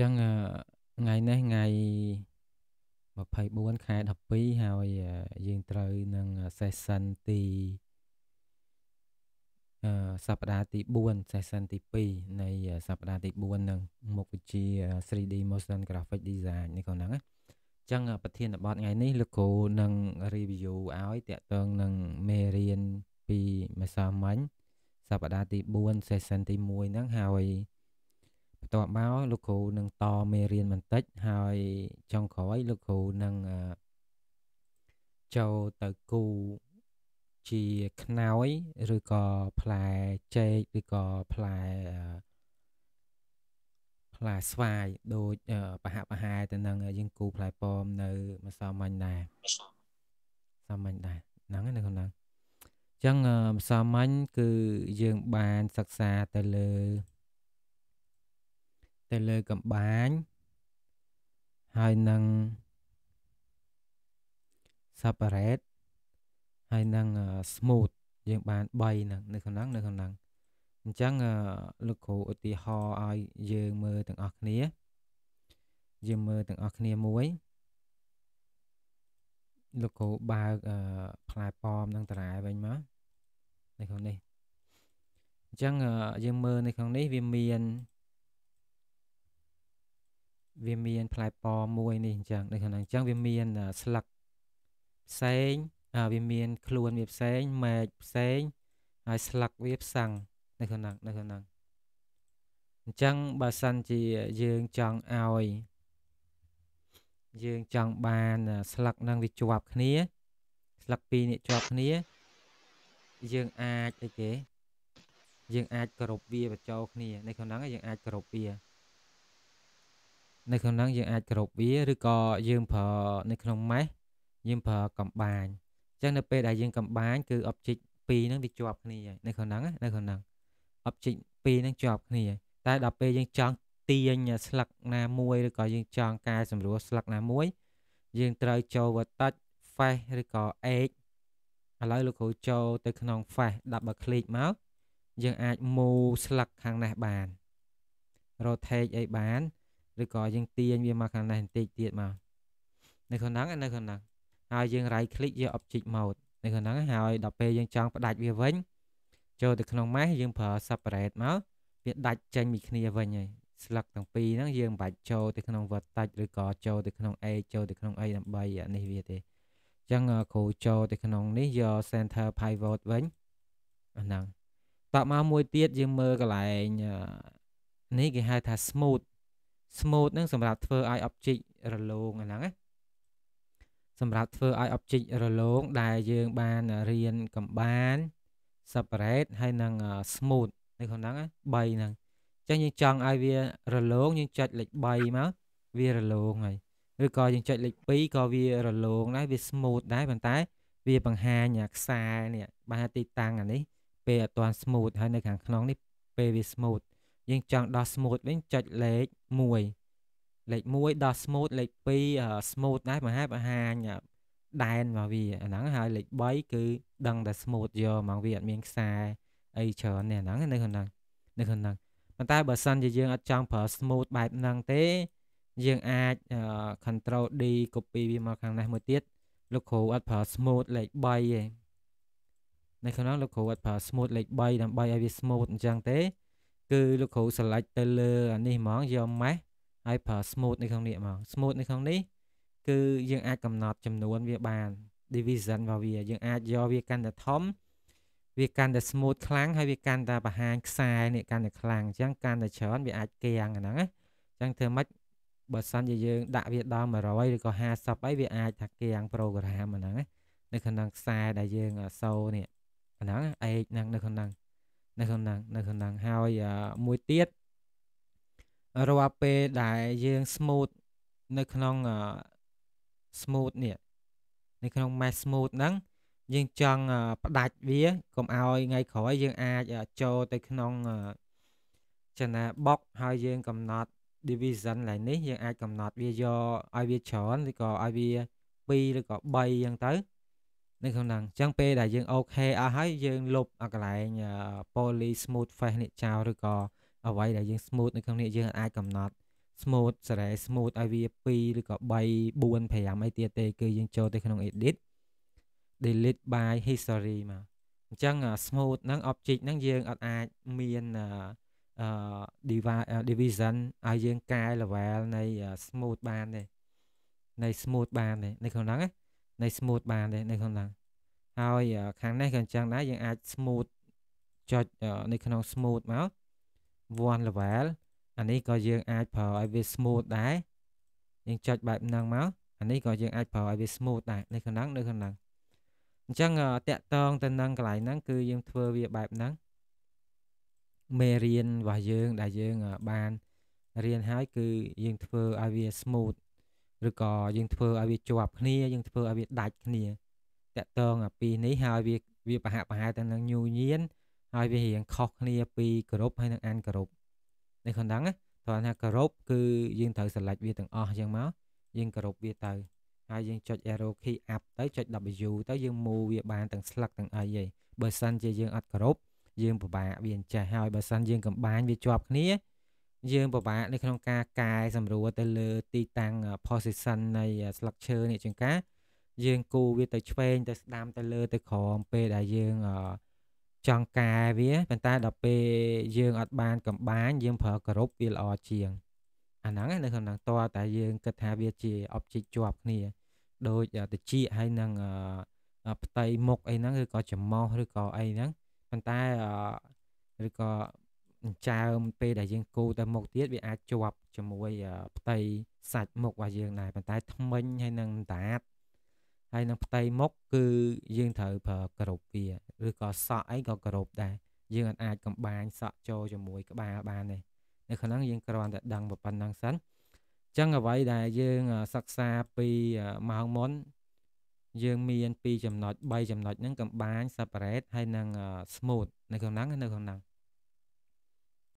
ចឹងថ្ងៃនេះថ្ងៃ24ខែ12ហើយយើងត្រូវនឹង session ទីអឺសប្តាហ៍ទី4 session ទី2នៃសប្តាហ៍ទី4នឹងមុខវិជ្ជា 3D motion graphic design នេះក៏ហ្នឹងណាចឹងប្រធានបទថ្ងៃនេះលោកគ្រូនឹង review ឲ្យតាក់ទងនឹងមេរៀនពីម្សិលមិញសប្តាហ៍ទី4 session ទី1ហ្នឹងហើយបន្ទាប់មកលោកគ្រូនឹងតមេរៀនបន្តិចហើយចុងក្រោយលោកគ្រូនឹងចូលទៅគូជាខ្នើយឬក៏ផ្លែចេកឬក៏ផ្លែផ្លែស្វាយដូចប្រហាក់ប្រហែលទៅនឹងយើងគូផ្លែប៉មនៅម្សិលមិញដែរម្សិលមិញដែរហ្នឹងណាក្នុងហ្នឹងអញ្ចឹងម្សិលមិញគឺយើងបានសិក្សាទៅលើទៅលើកំបាញហើយនឹង separate ហើយនឹង smooth យើងបាន3ហ្នឹងនៅក្នុងនៅក្នុងហ្នឹងអញ្ចឹងលោកគ្រូឧទាហរណ៍ឲ្យយើងមើលទាំងអស់គ្នាយើងមើលទាំងអស់គ្នាមួយលោកគ្រូបើកផ្លែប៉មនិងតារ៉ែវិញមកនៅក្នុងនេះអញ្ចឹងយើងមើលនៅក្នុងនេះវាមានវាមានផ្លែប៉មួយនេះអញ្ចឹងដូចហ្នឹងអញ្ចឹងវាមាន ស្លឹកផ្សេងវាមាន ខ្លួនវាផ្សេងមែកផ្សេងហើយស្លឹកវាផ្សាំងនៅក្នុងហ្នឹងនៅក្នុងហ្នឹងអញ្ចឹងបើសិនជាយើងចង់ឲ្យយើងចង់បាន ស្លឹកហ្នឹងវាជាប់គ្នា ស្លឹកពីរនេះជាប់គ្នាយើងអាចអីគេយើង អាចគោរពវាបញ្ចូលគ្នានៅក្នុងហ្នឹងយើងអាចគោរពវានៅក្នុងហ្នឹងយើងអាចគ្របវាឬក៏យើងប្រើនៅក្នុងម៉េះយើងប្រើកំបាញអញ្ចឹងនៅពេលដែលយើងកំបាញគឺ object 2ហ្នឹងវាជាប់គ្នាហើយនៅក្នុងហ្នឹងនៅក្នុងហ្នឹង object 2ហ្នឹងជាប់គ្នា តែដល់ពេលយើងចង់ទាញស្លឹកណាមួយឬក៏យើងចង់កែសម្រួលស្លឹកណាមួយ យើងត្រូវចូល vertex face ឬក៏ edge ឥឡូវលោកគ្រូចូលទៅក្នុង face double click មកយើងអាច move ស្លឹកខាងនេះបាន rotate អីបានឬក៏យើងទាញវាមកខាងនេះបន្តិចទៀតមកនៅខាងហ្នឹងនៅខាងហ្នឹងហើយយើង right click យក object mode នៅខាងហ្នឹងហើយដល់ពេលយើងចង់ផ្ដាច់វាវិញចូលទៅក្នុង mesh យើងប្រើ separate មកវាដាច់ចេញពីគ្នាវិញហើយស្លឹកទាំងពីរហ្នឹងយើងមិនបាច់ចូលទៅក្នុង vertex ឬក៏ចូលទៅក្នុង edge ចូលទៅក្នុងអីដើម្បីអានេះវាទេអញ្ចឹងគ្រូចូលទៅក្នុងនេះយក center pivot វិញអាហ្នឹងតបមកមួយទៀតយើងមើលកន្លែងនេះគេហៅថា smooth smooth នឹងសម្រាប់ធ្វើឲ្យ object រលោងអាហ្នឹងណាសម្រាប់ធ្វើឲ្យ object រលោងដែលយើងបានរៀនកំបាន separate ហើយនឹង smooth នៅក្នុងហ្នឹង3ហ្នឹងអញ្ចឹងយើងចង់ឲ្យវារលោងយើងចុចលេខ3មកវារលោងហើយឬក៏យើងចុចលេខ2ក៏វារលោងដែរវា smooth ដែរប៉ុន្តែ វា បង្ហាញខ្សែនេះបានទីតាំងអានេះពេលអត់ទាន់ smooth ហើយនៅខាងក្នុងនេះពេលវា smooth យើងចង់ដោះ smooth វិញចុចលេខ1លេខ1ដោះ smooth លេខ2 smooth ដែរបង្ហាញបង្ហាញដែនមកវាអាហ្នឹងហើយលេខ3គឺដឹងតែ smooth យកមកវាអត់មានខ្សែអីច្រើនទេអាហ្នឹងនៅក្នុងហ្នឹងនៅក្នុងហ្នឹងប៉ុន្តែបើសិនជាយើងអត់ចង់ប្រើ smooth បែបហ្នឹងទេយើងអាច control D copy វាមកខាងនេះមួយទៀតលោកគ្រូអត់ប្រើ smooth លេខ3ទេនៅក្នុងនោះលោកគ្រូអត់ប្រើ smooth លេខ3ដើម្បីឲ្យវា smooth អញ្ចឹងទេគឺលោកគ្រូស្លេចទៅលើអានេះហ្មងយកម៉េះហើយប្រើ smooth នៅក្នុងនេះហ្មង smooth នៅក្នុងនេះគឺយើង អាចកំណត់ចំនួនវាបាន division របស់វាយើងអាចយកវាកាន់តែធំវាកាន់តែ smooth ខ្លាំងហើយវាកាន់តែបង្ហាញខ្សែនេះកាន់តែខ្លាំងអញ្ចឹងកាន់តែច្រើនវាអាចកៀងអាហ្នឹងណាអញ្ចឹងធ្វើម៉េចបើសិនជាយើងដាក់វាដល់100ឬក៏50អីវាអាចថាកៀង program អាហ្នឹងណានៅក្នុងខ្សែដែលយើងសូនេះអាហ្នឹង age ហ្នឹងនៅក្នុងហ្នឹងនៅក្នុងហ្នឹងនៅក្នុងហ្នឹងហើយមួយទៀតរាល់ពេលដែលយើង smooth នៅក្នុង smooth នេះនៅក្នុង mesh smooth ហ្នឹងយើងចង់ផ្ដាច់វាកុំឲ្យថ្ងៃក្រោយយើងអាចចូលទៅក្នុងចណាបុកហើយយើងកំណត់ division ឡើយនេះ យើងអាចកំណត់វាយកឲ្យវាច្រើនឬក៏ឲ្យវា2ឬក៏3អញ្ចឹងទៅនៅក្នុងហ្នឹងអញ្ចឹងពេលដែលយើងអូខេអស់ហើយយើងលុបអាកន្លែង poly smooth face នេះចោលឬក៏អ្វីដែលយើង smooth នៅក្នុងនេះយើងអាចកំណត់ smooth សារ៉េ smooth ឲ្យវា2ឬក៏3 4 5អីទៀតទេគឺយើងចូលទៅក្នុង edit delete by history មកអញ្ចឹង smooth ហ្នឹង object ហ្នឹងយើងអត់អាចមានអឺ division ឲ្យយើងកែ level នៃ smooth បានទេនៃ smooth បានទេនៅក្នុងហ្នឹងណានៃ smooth បានដែរនៅក្នុងឡើងហើយខាងនេះក៏អញ្ចឹងដែរយើងអាច smooth ចុចនៅក្នុង smooth មក one level អានេះក៏យើងអាចប្រើឲ្យវា smooth ដែរយើងចុចបែបហ្នឹងមកអានេះក៏យើងអាចប្រើឲ្យវា smooth ដែរនៅក្នុងនៅក្នុងហ្នឹងអញ្ចឹងតាក់តងទៅនឹងកន្លែងហ្នឹងគឺយើងធ្វើវាបែបហ្នឹងមេរៀនរបស់យើងដែលយើងបានរៀនហើយគឺយើងធ្វើឲ្យវា smooth ឬក៏យើងធ្វើឲ្យវាជាប់គ្នាយើងធ្វើឲ្យវាដាច់គ្នាតាក់តងអាពីនេះហើយវាវាប្រហាក់ប្រហែលទៅនឹងញូញៀនហើយវារៀងខុសគ្នា ពីគ្រប់ហើយនឹងអានគ្រប់នេះខណ្ឌហ្នឹងត្រង់ថាគ្រប់គឺយើងត្រូវ select វាទាំងអស់អញ្ចឹងមកយើងគ្រប់វាទៅហើយយើងចុច arrow key up ទៅចុច W ទៅ យើង move វាបានទាំងស្លឹកទាំងអីហីបើសិនជាយើងអត់គ្រប់យើងពិបាកវាអញ្ចេះហើយបើសិនយើងកំបាញវាជាប់គ្នាយើងពិបាកនៅក្នុងការកែសម្រួលទៅលើទីតាំង position នៃស្លឹកឈើនេះជាងការ យើងគូវាទៅឆ្វេងទៅស្ដាំទៅលើទៅក្រោមពេលដែលយើងចង់កែវាប៉ុន្តែដល់ពេលយើង អត់បានកំបាញយើងប្រើគោរពវាល្អជាងអាហ្នឹងនៅក្នុងហ្នឹងតើតែយើងគិតថាវាជា object ជាប់គ្នាដូចតិចហើយនឹងផ្ទៃមុខអីហ្នឹងឬក៏ច្រមុះឬក៏អីហ្នឹងប៉ុន្តែឬក៏អញ្ចើមពេលដែលយើងកូរទៅមុខទៀតវាអាចជាប់ជាមួយផ្ទៃសាច់មុខរបស់យើងដែរប៉ុន្តែថ្មិញហើយនឹងដាតហើយនឹងផ្ទៃមុខគឺយើងត្រូវប្រើក្របវាឬក៏សក់អីក៏ក្របដែរយើងអាចកំបាញសក់ចូលជាមួយក្បាលបានទេនៅក្នុងយើងគ្រាន់តែដឹងប៉ុណ្ណឹងសិនអញ្ចឹងអ្វីដែលយើងសិក្សាពីម៉ោងមុនយើងមាន2ចំណុច3ចំណុចហ្នឹងកំបាញ separate ហើយនឹង smooth នៅក្នុងហ្នឹងនៅក្នុងហ្នឹង